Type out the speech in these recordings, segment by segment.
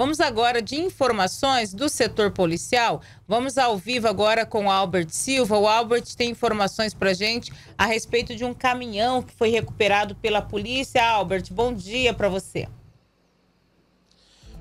Vamos agora de informações do setor policial. Vamos ao vivo agora com o Albert Silva. O Albert tem informações para gente a respeito de um caminhão que foi recuperado pela polícia. Albert, bom dia para você.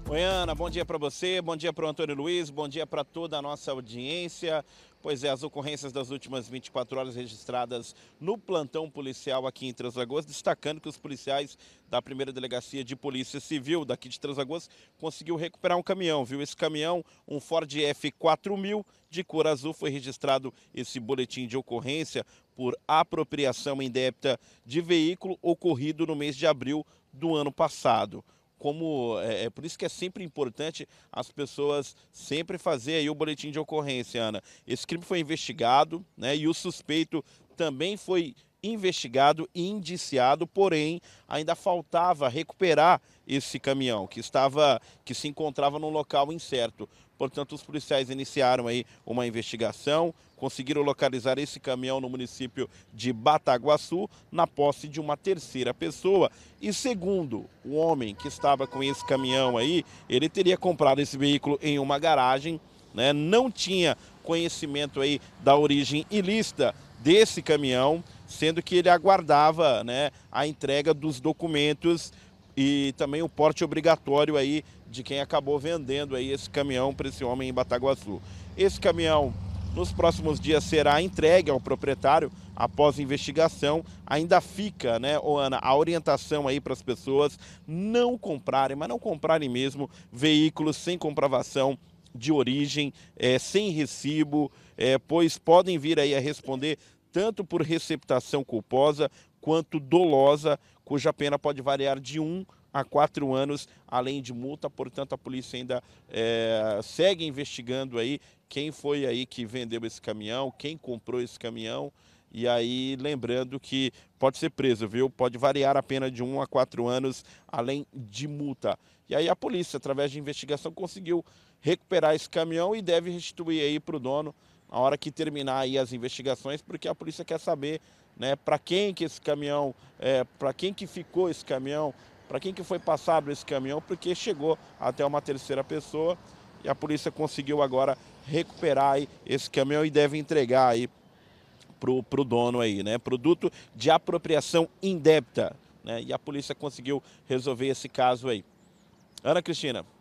Oi, Ana, bom dia para você, bom dia para o Antônio Luiz, bom dia para toda a nossa audiência. Pois é, as ocorrências das últimas 24 horas registradas no plantão policial aqui em Translagoas, destacando que os policiais da primeira delegacia de polícia civil daqui de Translagoas conseguiu recuperar um caminhão, viu? Esse caminhão, um Ford F4000 de cor azul, foi registrado esse boletim de ocorrência por apropriação indébita de veículo ocorrido no mês de abril do ano passado como é, é, por isso que é sempre importante as pessoas sempre fazer aí o boletim de ocorrência, Ana. Esse crime foi investigado, né? E o suspeito também foi investigado e indiciado, porém ainda faltava recuperar esse caminhão que estava que se encontrava num local incerto. Portanto, os policiais iniciaram aí uma investigação, conseguiram localizar esse caminhão no município de Bataguaçu, na posse de uma terceira pessoa. E segundo o homem que estava com esse caminhão aí, ele teria comprado esse veículo em uma garagem, né? Não tinha conhecimento aí da origem ilícita desse caminhão sendo que ele aguardava né, a entrega dos documentos e também o porte obrigatório aí de quem acabou vendendo aí esse caminhão para esse homem em Bataguaçu. Esse caminhão nos próximos dias será entregue ao proprietário após investigação. Ainda fica, né, Ana, a orientação aí para as pessoas não comprarem, mas não comprarem mesmo veículos sem comprovação de origem, é, sem recibo, é, pois podem vir aí a responder tanto por receptação culposa quanto dolosa, cuja pena pode variar de 1 um a quatro anos, além de multa. Portanto, a polícia ainda é, segue investigando aí quem foi aí que vendeu esse caminhão, quem comprou esse caminhão. E aí, lembrando que pode ser preso, viu? Pode variar a pena de 1 um a 4 anos, além de multa. E aí, a polícia, através de investigação, conseguiu recuperar esse caminhão e deve restituir aí para o dono a hora que terminar aí as investigações, porque a polícia quer saber, né, para quem que esse caminhão, é, para quem que ficou esse caminhão, para quem que foi passado esse caminhão, porque chegou até uma terceira pessoa e a polícia conseguiu agora recuperar aí esse caminhão e deve entregar aí pro, pro dono aí, né? Produto de apropriação indébita, né? E a polícia conseguiu resolver esse caso aí. Ana Cristina.